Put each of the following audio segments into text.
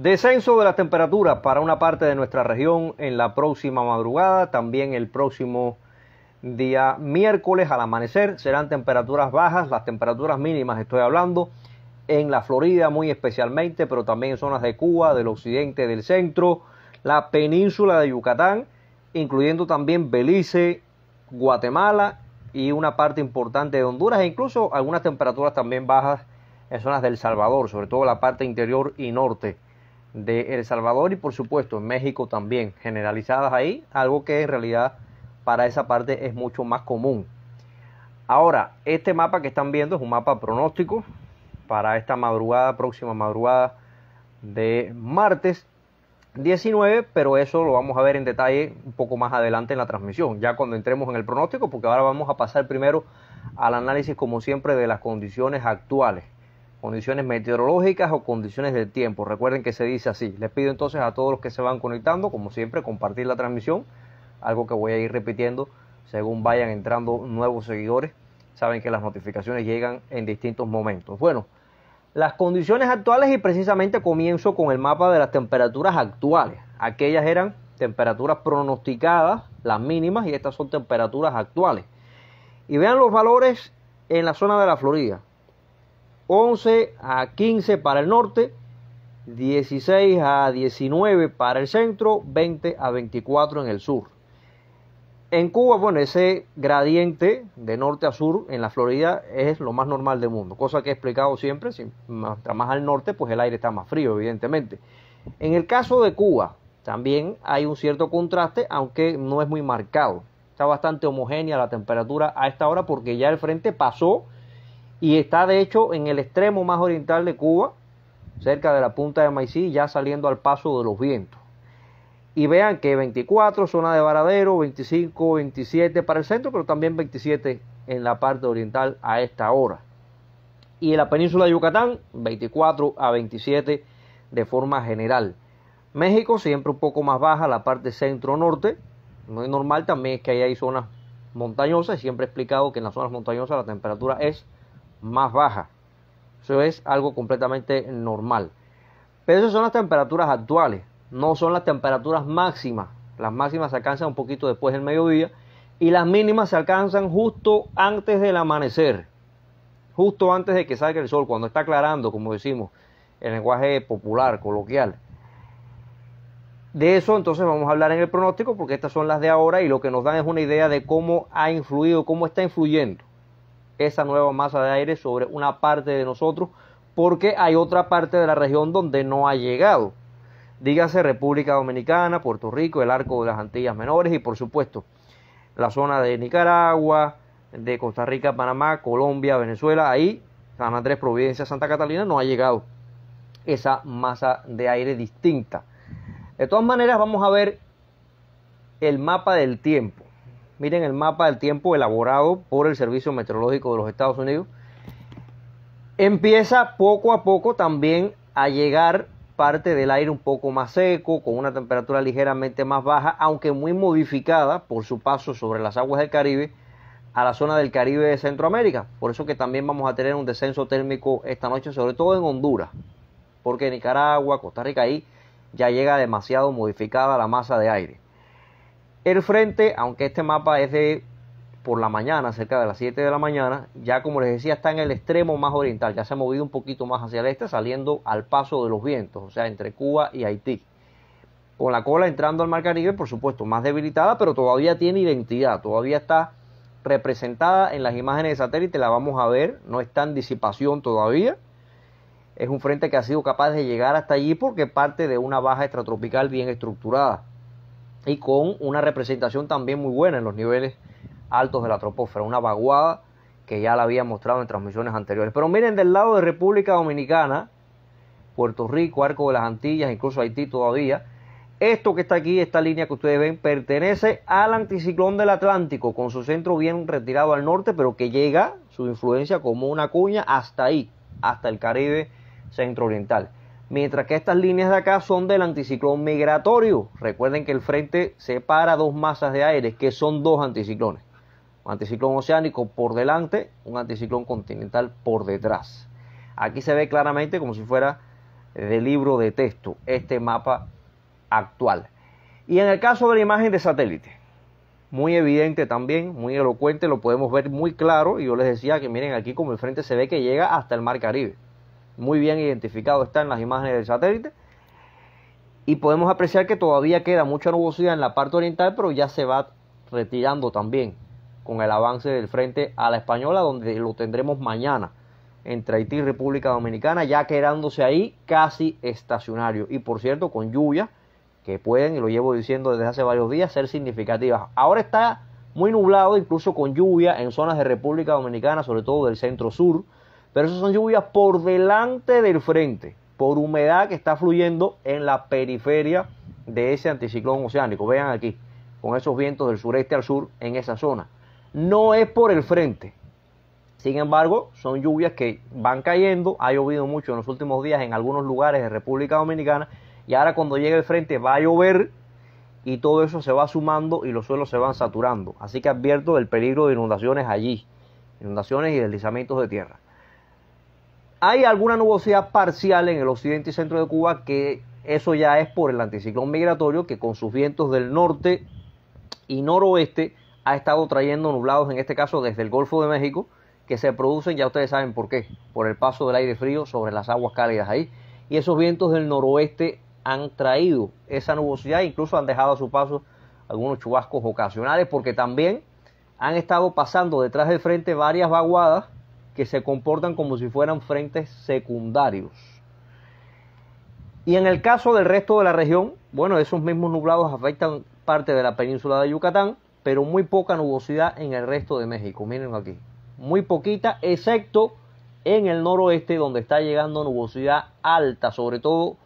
Descenso de las temperaturas para una parte de nuestra región en la próxima madrugada, también el próximo día miércoles al amanecer serán temperaturas bajas, las temperaturas mínimas estoy hablando, en la Florida muy especialmente, pero también en zonas de Cuba, del occidente, del centro, la península de Yucatán, incluyendo también Belice, Guatemala y una parte importante de Honduras e incluso algunas temperaturas también bajas en zonas del Salvador, sobre todo la parte interior y norte de El Salvador y por supuesto en México también, generalizadas ahí, algo que en realidad para esa parte es mucho más común. Ahora, este mapa que están viendo es un mapa pronóstico para esta madrugada, próxima madrugada de martes 19, pero eso lo vamos a ver en detalle un poco más adelante en la transmisión, ya cuando entremos en el pronóstico, porque ahora vamos a pasar primero al análisis como siempre de las condiciones actuales condiciones meteorológicas o condiciones del tiempo. Recuerden que se dice así. Les pido entonces a todos los que se van conectando, como siempre, compartir la transmisión, algo que voy a ir repitiendo según vayan entrando nuevos seguidores. Saben que las notificaciones llegan en distintos momentos. Bueno, las condiciones actuales y precisamente comienzo con el mapa de las temperaturas actuales. Aquellas eran temperaturas pronosticadas, las mínimas, y estas son temperaturas actuales. Y vean los valores en la zona de la Florida. 11 a 15 para el norte, 16 a 19 para el centro, 20 a 24 en el sur. En Cuba, bueno, ese gradiente de norte a sur en la Florida es lo más normal del mundo, cosa que he explicado siempre, si más al norte, pues el aire está más frío, evidentemente. En el caso de Cuba, también hay un cierto contraste, aunque no es muy marcado. Está bastante homogénea la temperatura a esta hora porque ya el frente pasó y está de hecho en el extremo más oriental de Cuba, cerca de la punta de Maicí, ya saliendo al paso de los vientos. Y vean que 24 zona de Varadero, 25, 27 para el centro, pero también 27 en la parte oriental a esta hora. Y en la península de Yucatán, 24 a 27 de forma general. México siempre un poco más baja, la parte centro-norte. No es normal también que ahí hay zonas montañosas. Siempre he explicado que en las zonas montañosas la temperatura es más baja. Eso es algo completamente normal. Pero esas son las temperaturas actuales, no son las temperaturas máximas. Las máximas se alcanzan un poquito después del mediodía y las mínimas se alcanzan justo antes del amanecer, justo antes de que salga el sol, cuando está aclarando, como decimos en lenguaje popular, coloquial. De eso entonces vamos a hablar en el pronóstico porque estas son las de ahora y lo que nos dan es una idea de cómo ha influido, cómo está influyendo esa nueva masa de aire sobre una parte de nosotros porque hay otra parte de la región donde no ha llegado. Dígase República Dominicana, Puerto Rico, el arco de las Antillas Menores y por supuesto la zona de Nicaragua, de Costa Rica, Panamá, Colombia, Venezuela, ahí San Andrés, Providencia, Santa Catalina no ha llegado esa masa de aire distinta. De todas maneras vamos a ver el mapa del tiempo. Miren el mapa del tiempo elaborado por el Servicio Meteorológico de los Estados Unidos. Empieza poco a poco también a llegar parte del aire un poco más seco, con una temperatura ligeramente más baja, aunque muy modificada por su paso sobre las aguas del Caribe a la zona del Caribe de Centroamérica. Por eso que también vamos a tener un descenso térmico esta noche, sobre todo en Honduras, porque Nicaragua, Costa Rica, ahí ya llega demasiado modificada la masa de aire. El frente, aunque este mapa es de por la mañana, cerca de las 7 de la mañana, ya como les decía, está en el extremo más oriental, ya se ha movido un poquito más hacia el este, saliendo al paso de los vientos, o sea, entre Cuba y Haití. Con la cola entrando al Mar Caribe, por supuesto, más debilitada, pero todavía tiene identidad, todavía está representada en las imágenes de satélite, la vamos a ver, no está en disipación todavía. Es un frente que ha sido capaz de llegar hasta allí porque parte de una baja extratropical bien estructurada y con una representación también muy buena en los niveles altos de la troposfera, una vaguada que ya la había mostrado en transmisiones anteriores. Pero miren, del lado de República Dominicana, Puerto Rico, Arco de las Antillas, incluso Haití todavía, esto que está aquí, esta línea que ustedes ven, pertenece al anticiclón del Atlántico, con su centro bien retirado al norte, pero que llega su influencia como una cuña hasta ahí, hasta el Caribe centro oriental mientras que estas líneas de acá son del anticiclón migratorio. Recuerden que el frente separa dos masas de aire, que son dos anticiclones. Un anticiclón oceánico por delante, un anticiclón continental por detrás. Aquí se ve claramente como si fuera de libro de texto este mapa actual. Y en el caso de la imagen de satélite, muy evidente también, muy elocuente, lo podemos ver muy claro. Y yo les decía que miren aquí como el frente se ve que llega hasta el mar Caribe muy bien identificado está en las imágenes del satélite. Y podemos apreciar que todavía queda mucha nubosidad en la parte oriental, pero ya se va retirando también con el avance del frente a la española, donde lo tendremos mañana entre Haití y República Dominicana, ya quedándose ahí casi estacionario. Y por cierto, con lluvia que pueden, y lo llevo diciendo desde hace varios días, ser significativas. Ahora está muy nublado, incluso con lluvia en zonas de República Dominicana, sobre todo del centro sur. Pero esas son lluvias por delante del frente, por humedad que está fluyendo en la periferia de ese anticiclón oceánico. Vean aquí, con esos vientos del sureste al sur en esa zona. No es por el frente. Sin embargo, son lluvias que van cayendo. Ha llovido mucho en los últimos días en algunos lugares de República Dominicana. Y ahora cuando llegue el frente va a llover y todo eso se va sumando y los suelos se van saturando. Así que advierto del peligro de inundaciones allí. Inundaciones y deslizamientos de tierra. Hay alguna nubosidad parcial en el occidente y centro de Cuba que eso ya es por el anticiclón migratorio que con sus vientos del norte y noroeste ha estado trayendo nublados, en este caso desde el Golfo de México, que se producen, ya ustedes saben por qué, por el paso del aire frío sobre las aguas cálidas ahí. Y esos vientos del noroeste han traído esa nubosidad, incluso han dejado a su paso algunos chubascos ocasionales, porque también han estado pasando detrás de frente varias vaguadas que se comportan como si fueran frentes secundarios. Y en el caso del resto de la región, bueno, esos mismos nublados afectan parte de la península de Yucatán, pero muy poca nubosidad en el resto de México. Miren aquí, muy poquita, excepto en el noroeste, donde está llegando nubosidad alta, sobre todo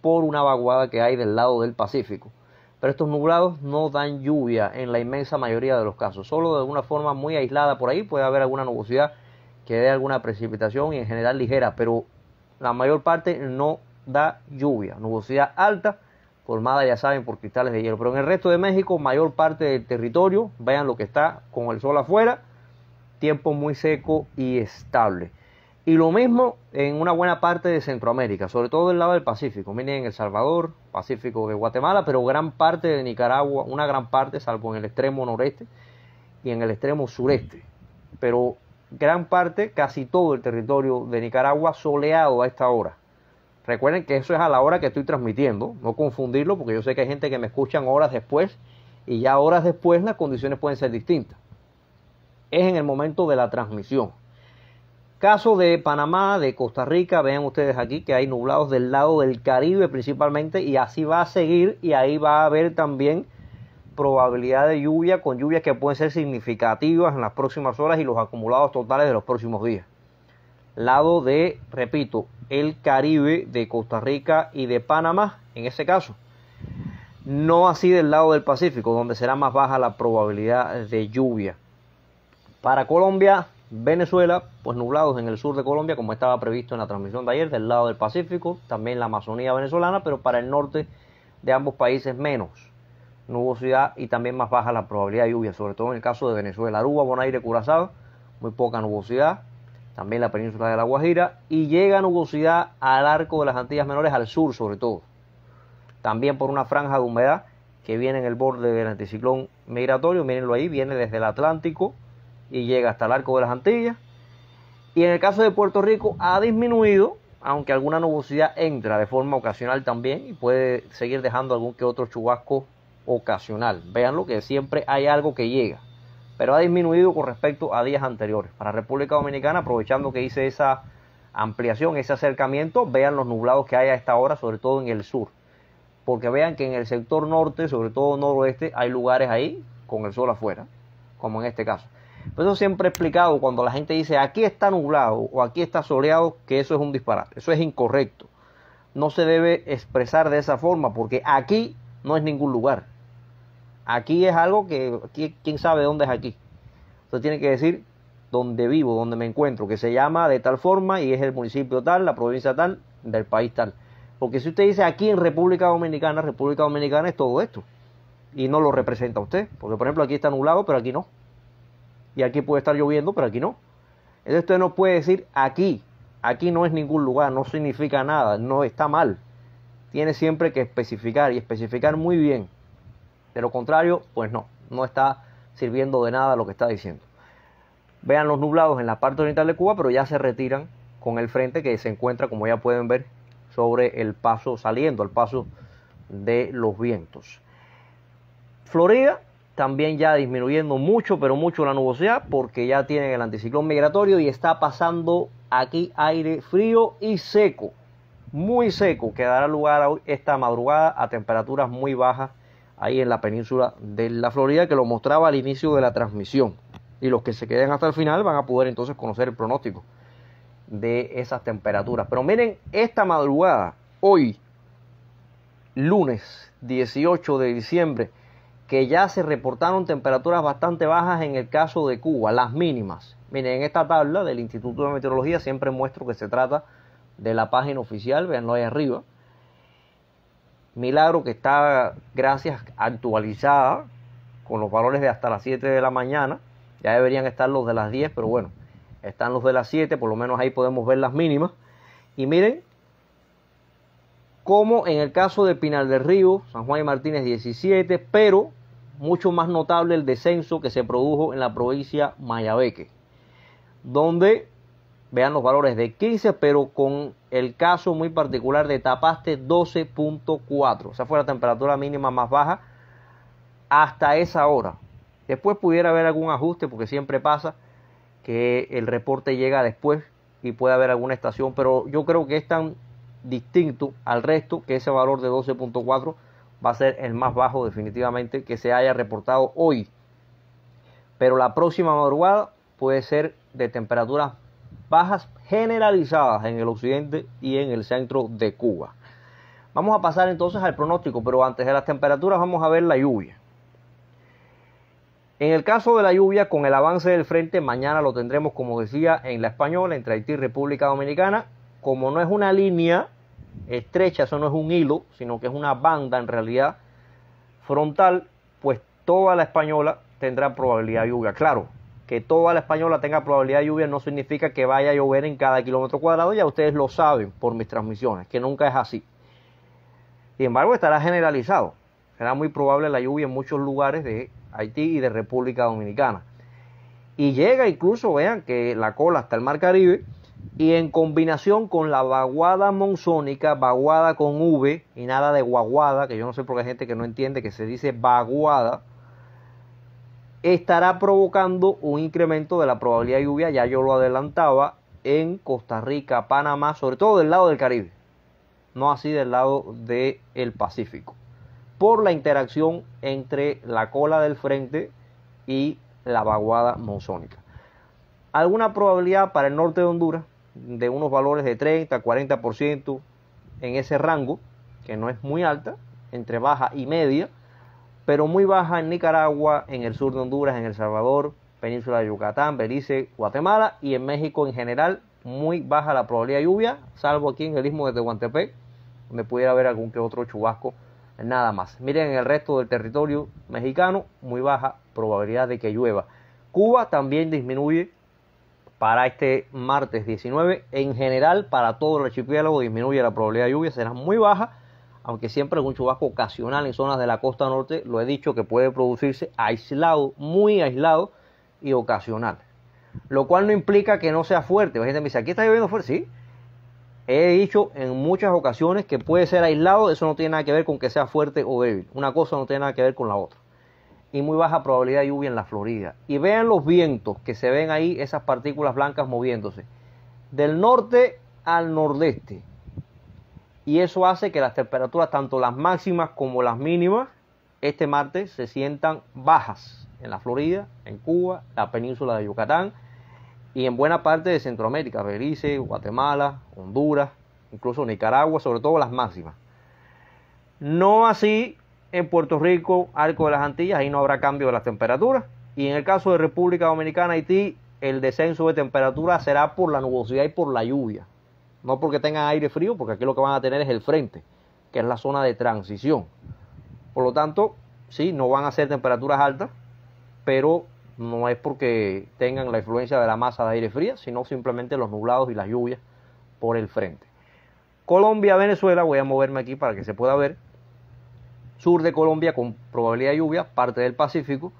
por una vaguada que hay del lado del Pacífico. Pero estos nublados no dan lluvia en la inmensa mayoría de los casos, solo de una forma muy aislada por ahí puede haber alguna nubosidad que dé alguna precipitación y en general ligera, pero la mayor parte no da lluvia, nubosidad alta, Colmada ya saben por cristales de hielo. Pero en el resto de México, mayor parte del territorio, vean lo que está con el sol afuera, tiempo muy seco y estable. Y lo mismo en una buena parte de Centroamérica, sobre todo del lado del Pacífico. Miren en El Salvador, Pacífico de Guatemala, pero gran parte de Nicaragua, una gran parte, salvo en el extremo noreste y en el extremo sureste. Pero gran parte, casi todo el territorio de Nicaragua soleado a esta hora. Recuerden que eso es a la hora que estoy transmitiendo, no confundirlo porque yo sé que hay gente que me escuchan horas después y ya horas después las condiciones pueden ser distintas. Es en el momento de la transmisión. Caso de Panamá, de Costa Rica, vean ustedes aquí que hay nublados del lado del Caribe principalmente y así va a seguir y ahí va a haber también probabilidad de lluvia con lluvias que pueden ser significativas en las próximas horas y los acumulados totales de los próximos días. Lado de, repito, el Caribe de Costa Rica y de Panamá, en ese caso. No así del lado del Pacífico, donde será más baja la probabilidad de lluvia. Para Colombia, Venezuela, pues nublados en el sur de Colombia, como estaba previsto en la transmisión de ayer, del lado del Pacífico, también la Amazonía venezolana, pero para el norte de ambos países menos nubosidad y también más baja la probabilidad de lluvia, sobre todo en el caso de Venezuela, Aruba, Bonaire, Curazao, muy poca nubosidad, también la península de la Guajira y llega nubosidad al arco de las Antillas Menores, al sur sobre todo, también por una franja de humedad que viene en el borde del anticiclón migratorio, mírenlo ahí, viene desde el Atlántico y llega hasta el arco de las Antillas. Y en el caso de Puerto Rico ha disminuido, aunque alguna nubosidad entra de forma ocasional también y puede seguir dejando algún que otro chubasco ocasional. Vean lo que siempre hay algo que llega, pero ha disminuido con respecto a días anteriores. Para República Dominicana, aprovechando que hice esa ampliación, ese acercamiento, vean los nublados que hay a esta hora, sobre todo en el sur. Porque vean que en el sector norte, sobre todo noroeste, hay lugares ahí con el sol afuera, como en este caso. Pero eso siempre he explicado cuando la gente dice aquí está nublado o aquí está soleado, que eso es un disparate, eso es incorrecto. No se debe expresar de esa forma porque aquí no es ningún lugar. Aquí es algo que quién sabe dónde es aquí. usted tiene que decir dónde vivo, dónde me encuentro, que se llama de tal forma y es el municipio tal, la provincia tal, del país tal. Porque si usted dice aquí en República Dominicana, República Dominicana es todo esto. Y no lo representa usted. Porque por ejemplo aquí está nublado, pero aquí no. Y aquí puede estar lloviendo, pero aquí no. Entonces usted no puede decir aquí. Aquí no es ningún lugar, no significa nada, no está mal. Tiene siempre que especificar y especificar muy bien. De lo contrario, pues no, no está sirviendo de nada lo que está diciendo. Vean los nublados en la parte oriental de Cuba, pero ya se retiran con el frente que se encuentra, como ya pueden ver, sobre el paso saliendo, el paso de los vientos. Florida también ya disminuyendo mucho, pero mucho la nubosidad, porque ya tienen el anticiclón migratorio y está pasando aquí aire frío y seco, muy seco, que dará lugar esta madrugada a temperaturas muy bajas ahí en la península de la Florida que lo mostraba al inicio de la transmisión. Y los que se queden hasta el final van a poder entonces conocer el pronóstico de esas temperaturas. Pero miren, esta madrugada, hoy, lunes 18 de diciembre, que ya se reportaron temperaturas bastante bajas en el caso de Cuba, las mínimas. Miren, en esta tabla del Instituto de Meteorología siempre muestro que se trata de la página oficial, veanlo ahí arriba, Milagro que está, gracias, actualizada con los valores de hasta las 7 de la mañana. Ya deberían estar los de las 10, pero bueno, están los de las 7, por lo menos ahí podemos ver las mínimas. Y miren como en el caso de Pinal del Río, San Juan y Martínez 17, pero mucho más notable el descenso que se produjo en la provincia Mayabeque, donde vean los valores de 15, pero con el caso muy particular de Tapaste 12.4. O sea, fue la temperatura mínima más baja hasta esa hora. Después pudiera haber algún ajuste porque siempre pasa que el reporte llega después y puede haber alguna estación, pero yo creo que es tan distinto al resto que ese valor de 12.4 va a ser el más bajo definitivamente que se haya reportado hoy. Pero la próxima madrugada puede ser de temperatura bajas generalizadas en el occidente y en el centro de Cuba. Vamos a pasar entonces al pronóstico, pero antes de las temperaturas vamos a ver la lluvia. En el caso de la lluvia, con el avance del frente, mañana lo tendremos, como decía, en la española, entre Haití y República Dominicana. Como no es una línea estrecha, eso no es un hilo, sino que es una banda en realidad frontal, pues toda la española tendrá probabilidad de lluvia. Claro, que toda la española tenga probabilidad de lluvia no significa que vaya a llover en cada kilómetro cuadrado, ya ustedes lo saben por mis transmisiones, que nunca es así. Sin embargo, estará generalizado. Será muy probable la lluvia en muchos lugares de Haití y de República Dominicana. Y llega incluso, vean, que la cola hasta el Mar Caribe y en combinación con la vaguada monzónica, vaguada con V y nada de guaguada, que yo no sé por qué hay gente que no entiende que se dice vaguada, estará provocando un incremento de la probabilidad de lluvia, ya yo lo adelantaba, en Costa Rica, Panamá, sobre todo del lado del Caribe, no así del lado del Pacífico, por la interacción entre la cola del frente y la vaguada monzónica. Alguna probabilidad para el norte de Honduras de unos valores de 30, 40% en ese rango, que no es muy alta, entre baja y media, pero muy baja en Nicaragua, en el sur de Honduras, en El Salvador, península de Yucatán, Belice, Guatemala y en México en general muy baja la probabilidad de lluvia, salvo aquí en el istmo de Tehuantepec, donde pudiera haber algún que otro chubasco, nada más. Miren en el resto del territorio mexicano, muy baja probabilidad de que llueva. Cuba también disminuye para este martes 19, en general para todo el archipiélago disminuye la probabilidad de lluvia, será muy baja aunque siempre un chubasco ocasional en zonas de la costa norte, lo he dicho que puede producirse aislado, muy aislado y ocasional. Lo cual no implica que no sea fuerte. La gente me dice, aquí está lloviendo fuerte, sí. He dicho en muchas ocasiones que puede ser aislado, eso no tiene nada que ver con que sea fuerte o débil. Una cosa no tiene nada que ver con la otra. Y muy baja probabilidad de lluvia en la Florida. Y vean los vientos que se ven ahí, esas partículas blancas moviéndose. Del norte al nordeste y eso hace que las temperaturas, tanto las máximas como las mínimas, este martes se sientan bajas en la Florida, en Cuba, la península de Yucatán y en buena parte de Centroamérica, Belice, Guatemala, Honduras, incluso Nicaragua, sobre todo las máximas. No así en Puerto Rico, Arco de las Antillas, ahí no habrá cambio de las temperaturas. Y en el caso de República Dominicana, Haití, el descenso de temperatura será por la nubosidad y por la lluvia. No porque tengan aire frío, porque aquí lo que van a tener es el frente, que es la zona de transición. Por lo tanto, sí, no van a ser temperaturas altas, pero no es porque tengan la influencia de la masa de aire fría, sino simplemente los nublados y las lluvias por el frente. Colombia, Venezuela, voy a moverme aquí para que se pueda ver. Sur de Colombia con probabilidad de lluvia, parte del Pacífico,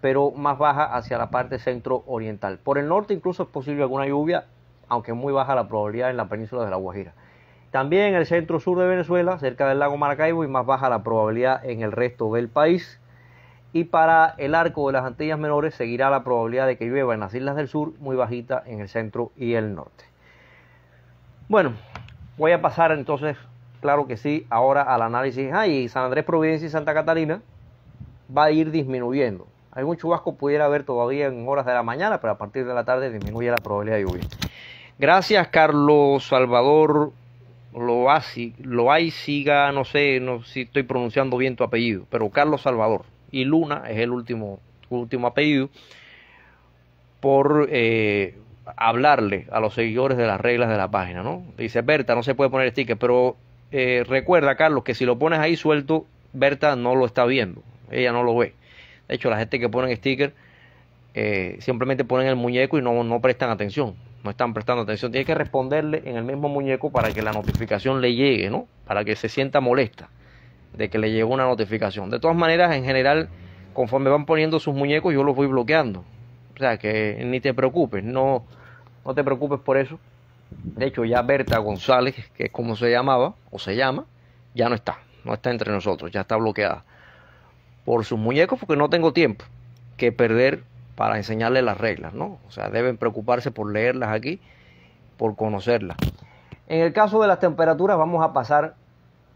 pero más baja hacia la parte centro oriental. Por el norte incluso es posible alguna lluvia aunque muy baja la probabilidad en la península de La Guajira. También en el centro sur de Venezuela, cerca del lago Maracaibo, y más baja la probabilidad en el resto del país. Y para el arco de las Antillas Menores seguirá la probabilidad de que llueva en las islas del sur, muy bajita en el centro y el norte. Bueno, voy a pasar entonces, claro que sí, ahora al análisis. Ah, y San Andrés, Providencia y Santa Catalina va a ir disminuyendo. Algún chubasco pudiera haber todavía en horas de la mañana, pero a partir de la tarde disminuye la probabilidad de lluvia. Gracias, Carlos Salvador Loay, siga, no sé no, si estoy pronunciando bien tu apellido, pero Carlos Salvador y Luna es el último, último apellido, por eh, hablarle a los seguidores de las reglas de la página, ¿no? Dice, Berta, no se puede poner sticker, pero eh, recuerda, Carlos, que si lo pones ahí suelto, Berta no lo está viendo, ella no lo ve. De hecho, la gente que ponen sticker eh, simplemente ponen el muñeco y no prestan atención no están prestando atención. tiene que responderle en el mismo muñeco para que la notificación le llegue, ¿no? Para que se sienta molesta de que le llegó una notificación. De todas maneras, en general, conforme van poniendo sus muñecos, yo los voy bloqueando. O sea, que ni te preocupes, no, no te preocupes por eso. De hecho, ya Berta González, que es como se llamaba, o se llama, ya no está, no está entre nosotros, ya está bloqueada por sus muñecos porque no tengo tiempo que perder para enseñarles las reglas, ¿no? O sea, deben preocuparse por leerlas aquí, por conocerlas. En el caso de las temperaturas vamos a pasar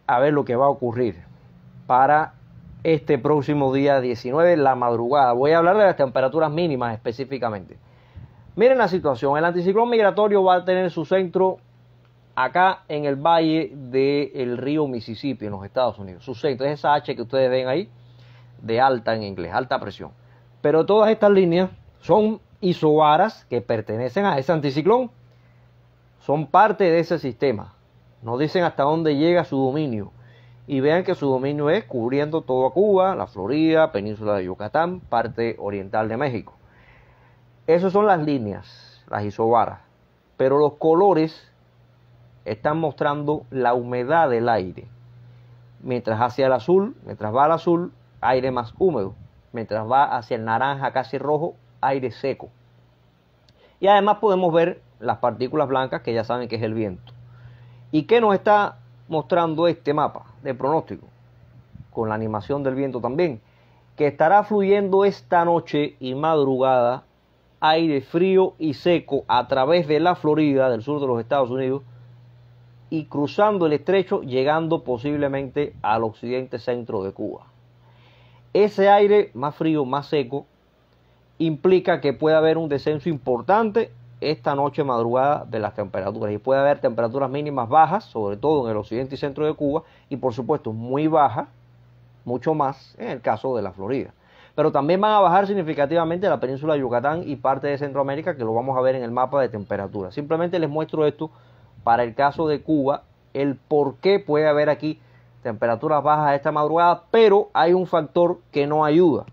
a ver lo que va a ocurrir para este próximo día 19, la madrugada. Voy a hablar de las temperaturas mínimas específicamente. Miren la situación, el anticiclón migratorio va a tener su centro acá en el valle del río Mississippi, en los Estados Unidos. Su centro es esa H que ustedes ven ahí, de alta en inglés, alta presión. Pero todas estas líneas son isobaras que pertenecen a ese anticiclón. Son parte de ese sistema. Nos dicen hasta dónde llega su dominio. Y vean que su dominio es cubriendo toda Cuba, la Florida, península de Yucatán, parte oriental de México. Esas son las líneas, las isobaras. Pero los colores están mostrando la humedad del aire. Mientras hacia el azul, mientras va al azul, aire más húmedo mientras va hacia el naranja casi rojo, aire seco. Y además podemos ver las partículas blancas que ya saben que es el viento. ¿Y qué nos está mostrando este mapa de pronóstico? Con la animación del viento también. Que estará fluyendo esta noche y madrugada aire frío y seco a través de la Florida, del sur de los Estados Unidos, y cruzando el estrecho, llegando posiblemente al occidente centro de Cuba. Ese aire más frío, más seco, implica que puede haber un descenso importante esta noche madrugada de las temperaturas y puede haber temperaturas mínimas bajas, sobre todo en el occidente y centro de Cuba, y por supuesto muy bajas, mucho más en el caso de la Florida. Pero también van a bajar significativamente la península de Yucatán y parte de Centroamérica, que lo vamos a ver en el mapa de temperaturas. Simplemente les muestro esto para el caso de Cuba, el por qué puede haber aquí temperaturas bajas esta madrugada, pero hay un factor que no ayuda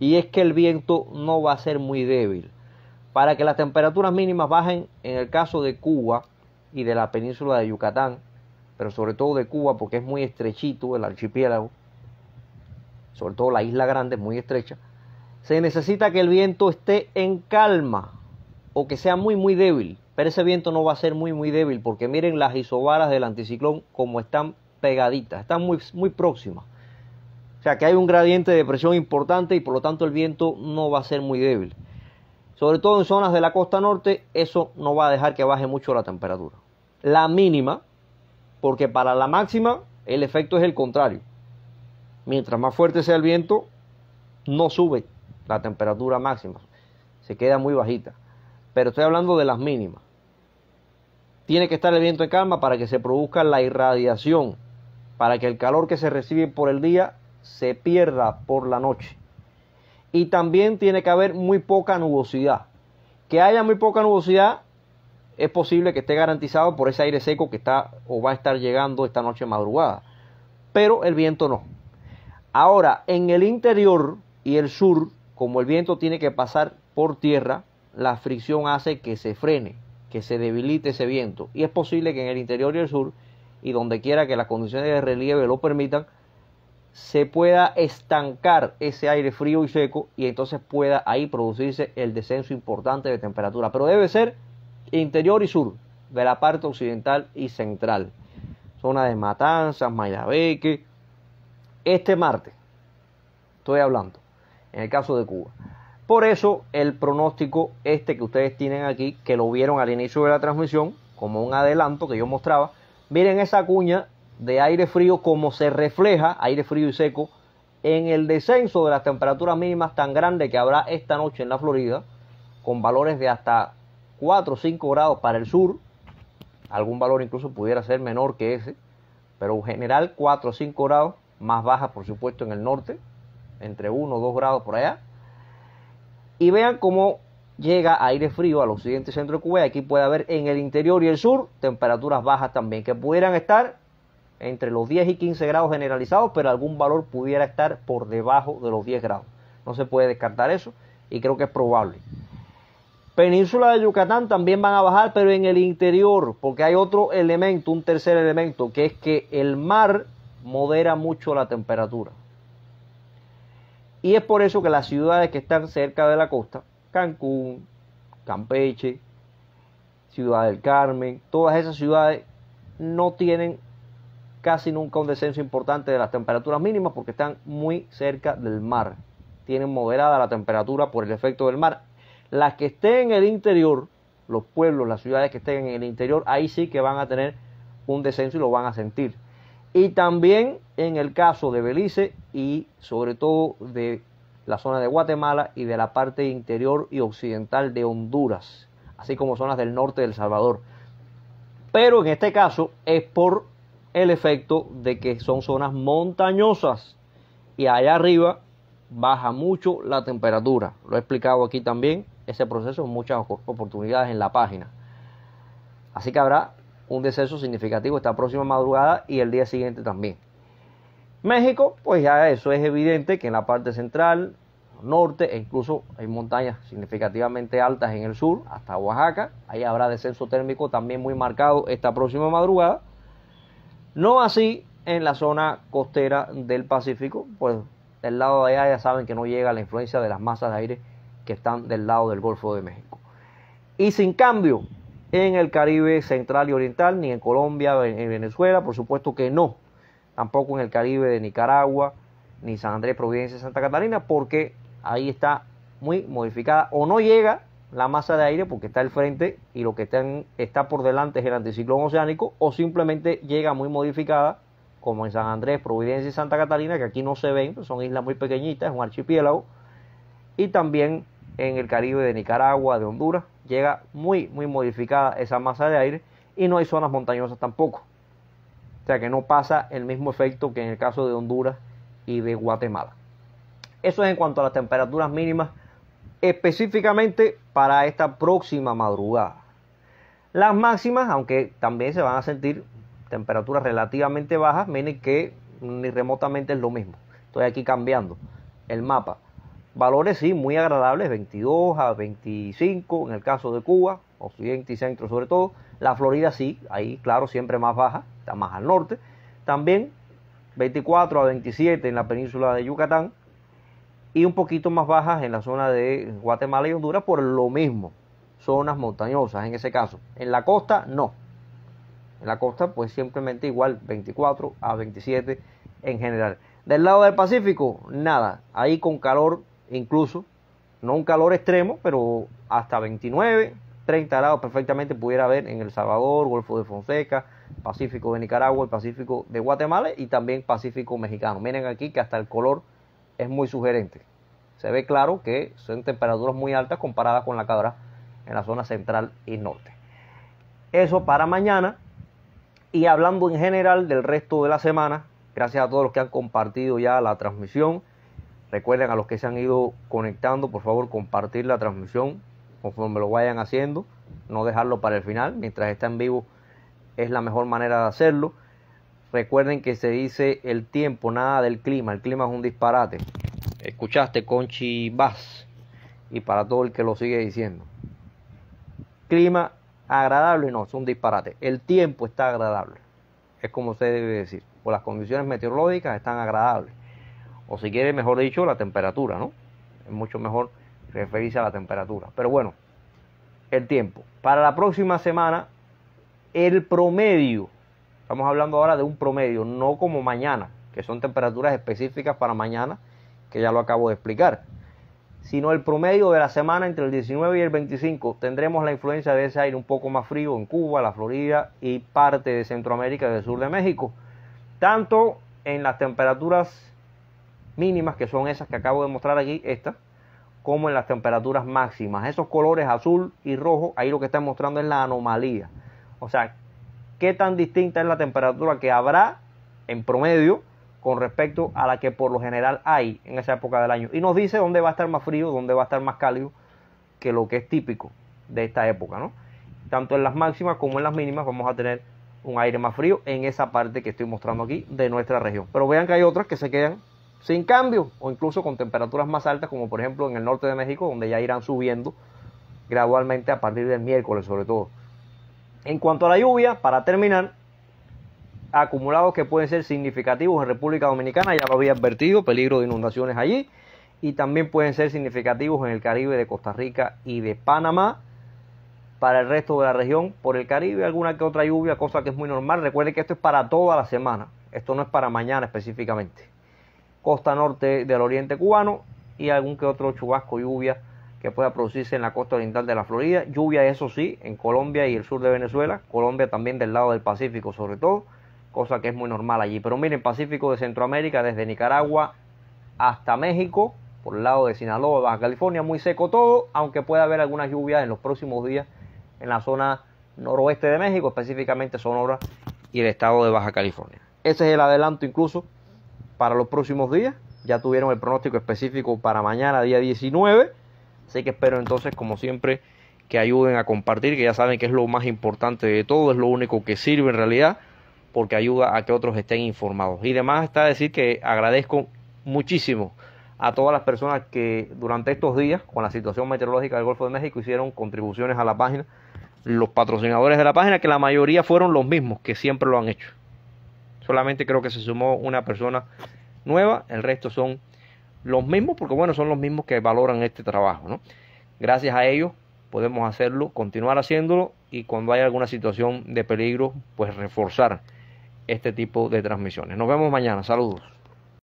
y es que el viento no va a ser muy débil. Para que las temperaturas mínimas bajen en el caso de Cuba y de la península de Yucatán, pero sobre todo de Cuba porque es muy estrechito el archipiélago, sobre todo la isla grande, muy estrecha, se necesita que el viento esté en calma o que sea muy muy débil. Pero ese viento no va a ser muy muy débil porque miren las isobaras del anticiclón como están pegaditas, están muy, muy próximas. O sea que hay un gradiente de presión importante y por lo tanto el viento no va a ser muy débil. Sobre todo en zonas de la costa norte, eso no va a dejar que baje mucho la temperatura. La mínima, porque para la máxima el efecto es el contrario. Mientras más fuerte sea el viento, no sube la temperatura máxima, se queda muy bajita. Pero estoy hablando de las mínimas. Tiene que estar el viento en calma para que se produzca la irradiación para que el calor que se recibe por el día se pierda por la noche. Y también tiene que haber muy poca nubosidad. Que haya muy poca nubosidad es posible que esté garantizado por ese aire seco que está o va a estar llegando esta noche madrugada. Pero el viento no. Ahora, en el interior y el sur, como el viento tiene que pasar por tierra, la fricción hace que se frene, que se debilite ese viento. Y es posible que en el interior y el sur y donde quiera que las condiciones de relieve lo permitan, se pueda estancar ese aire frío y seco y entonces pueda ahí producirse el descenso importante de temperatura. Pero debe ser interior y sur, de la parte occidental y central. Zona de Matanzas, Mayabeque. Este martes, estoy hablando, en el caso de Cuba. Por eso el pronóstico este que ustedes tienen aquí, que lo vieron al inicio de la transmisión, como un adelanto que yo mostraba, Miren esa cuña de aire frío como se refleja, aire frío y seco, en el descenso de las temperaturas mínimas tan grande que habrá esta noche en la Florida, con valores de hasta 4 o 5 grados para el sur, algún valor incluso pudiera ser menor que ese, pero en general 4 o 5 grados, más baja por supuesto en el norte, entre 1 o 2 grados por allá, y vean cómo llega aire frío al occidente y centro de Cuba aquí puede haber en el interior y el sur temperaturas bajas también, que pudieran estar entre los 10 y 15 grados generalizados, pero algún valor pudiera estar por debajo de los 10 grados. No se puede descartar eso y creo que es probable. Península de Yucatán también van a bajar, pero en el interior, porque hay otro elemento, un tercer elemento, que es que el mar modera mucho la temperatura. Y es por eso que las ciudades que están cerca de la costa, Cancún, Campeche, Ciudad del Carmen, todas esas ciudades no tienen casi nunca un descenso importante de las temperaturas mínimas porque están muy cerca del mar. Tienen moderada la temperatura por el efecto del mar. Las que estén en el interior, los pueblos, las ciudades que estén en el interior, ahí sí que van a tener un descenso y lo van a sentir. Y también en el caso de Belice y sobre todo de la zona de Guatemala y de la parte interior y occidental de Honduras, así como zonas del norte de El Salvador. Pero en este caso es por el efecto de que son zonas montañosas y allá arriba baja mucho la temperatura. Lo he explicado aquí también, ese proceso en muchas oportunidades en la página. Así que habrá un deceso significativo esta próxima madrugada y el día siguiente también. México, pues ya eso es evidente que en la parte central, norte e incluso hay montañas significativamente altas en el sur, hasta Oaxaca, ahí habrá descenso térmico también muy marcado esta próxima madrugada. No así en la zona costera del Pacífico, pues del lado de allá ya saben que no llega la influencia de las masas de aire que están del lado del Golfo de México. Y sin cambio en el Caribe central y oriental, ni en Colombia, ni en Venezuela, por supuesto que no tampoco en el Caribe de Nicaragua, ni San Andrés, Providencia, Santa Catalina, porque ahí está muy modificada o no llega la masa de aire porque está al frente y lo que está, está por delante es el anticiclón oceánico o simplemente llega muy modificada como en San Andrés, Providencia y Santa Catalina, que aquí no se ven, son islas muy pequeñitas, es un archipiélago, y también en el Caribe de Nicaragua, de Honduras, llega muy, muy modificada esa masa de aire y no hay zonas montañosas tampoco. O sea que no pasa el mismo efecto que en el caso de Honduras y de Guatemala. Eso es en cuanto a las temperaturas mínimas específicamente para esta próxima madrugada. Las máximas, aunque también se van a sentir temperaturas relativamente bajas, miren que ni remotamente es lo mismo. Estoy aquí cambiando el mapa. Valores sí, muy agradables, 22 a 25 en el caso de Cuba, occidente y centro sobre todo. La Florida sí, ahí claro, siempre más baja, está más al norte. También 24 a 27 en la península de Yucatán y un poquito más bajas en la zona de Guatemala y Honduras por lo mismo, zonas montañosas en ese caso. En la costa no. En la costa pues simplemente igual 24 a 27 en general. Del lado del Pacífico, nada. Ahí con calor incluso, no un calor extremo, pero hasta 29, 30 grados perfectamente pudiera haber en El Salvador, Golfo de Fonseca, Pacífico de Nicaragua, Pacífico de Guatemala y también Pacífico mexicano. Miren aquí que hasta el color es muy sugerente. Se ve claro que son temperaturas muy altas comparadas con la cabra en la zona central y norte. Eso para mañana. Y hablando en general del resto de la semana, gracias a todos los que han compartido ya la transmisión. Recuerden a los que se han ido conectando, por favor, compartir la transmisión conforme lo vayan haciendo, no dejarlo para el final, mientras está en vivo es la mejor manera de hacerlo. Recuerden que se dice el tiempo, nada del clima, el clima es un disparate. Escuchaste Conchi Vaz y para todo el que lo sigue diciendo. Clima agradable no, es un disparate. El tiempo está agradable, es como se debe decir, o las condiciones meteorológicas están agradables o si quiere, mejor dicho, la temperatura, ¿no? Es mucho mejor referirse a la temperatura. Pero bueno, el tiempo. Para la próxima semana, el promedio, estamos hablando ahora de un promedio, no como mañana, que son temperaturas específicas para mañana, que ya lo acabo de explicar, sino el promedio de la semana entre el 19 y el 25 tendremos la influencia de ese aire un poco más frío en Cuba, la Florida y parte de Centroamérica y del sur de México, tanto en las temperaturas mínimas, que son esas que acabo de mostrar aquí, estas, como en las temperaturas máximas. Esos colores azul y rojo, ahí lo que están mostrando es la anomalía. O sea, qué tan distinta es la temperatura que habrá en promedio con respecto a la que por lo general hay en esa época del año. Y nos dice dónde va a estar más frío, dónde va a estar más cálido que lo que es típico de esta época, ¿no? Tanto en las máximas como en las mínimas vamos a tener un aire más frío en esa parte que estoy mostrando aquí de nuestra región. Pero vean que hay otras que se quedan sin cambio o incluso con temperaturas más altas como por ejemplo en el norte de México donde ya irán subiendo gradualmente a partir del miércoles sobre todo. En cuanto a la lluvia, para terminar, acumulados que pueden ser significativos en República Dominicana, ya lo había advertido, peligro de inundaciones allí, y también pueden ser significativos en el Caribe de Costa Rica y de Panamá. Para el resto de la región, por el Caribe, alguna que otra lluvia, cosa que es muy normal. recuerde que esto es para toda la semana, esto no es para mañana específicamente costa norte del oriente cubano y algún que otro chubasco, lluvia que pueda producirse en la costa oriental de la Florida. Lluvia, eso sí, en Colombia y el sur de Venezuela. Colombia también del lado del Pacífico, sobre todo, cosa que es muy normal allí. Pero miren, Pacífico de Centroamérica, desde Nicaragua hasta México, por el lado de Sinaloa, Baja California, muy seco todo, aunque pueda haber algunas lluvias en los próximos días en la zona noroeste de México, específicamente Sonora y el estado de Baja California. Ese es el adelanto incluso para los próximos días. Ya tuvieron el pronóstico específico para mañana, día 19. Así que espero entonces, como siempre, que ayuden a compartir, que ya saben que es lo más importante de todo, es lo único que sirve en realidad, porque ayuda a que otros estén informados. Y además está decir que agradezco muchísimo a todas las personas que durante estos días, con la situación meteorológica del Golfo de México, hicieron contribuciones a la página, los patrocinadores de la página, que la mayoría fueron los mismos que siempre lo han hecho. Solamente creo que se sumó una persona nueva, el resto son los mismos, porque bueno, son los mismos que valoran este trabajo, ¿no? Gracias a ellos podemos hacerlo, continuar haciéndolo y cuando hay alguna situación de peligro, pues reforzar este tipo de transmisiones. Nos vemos mañana, saludos.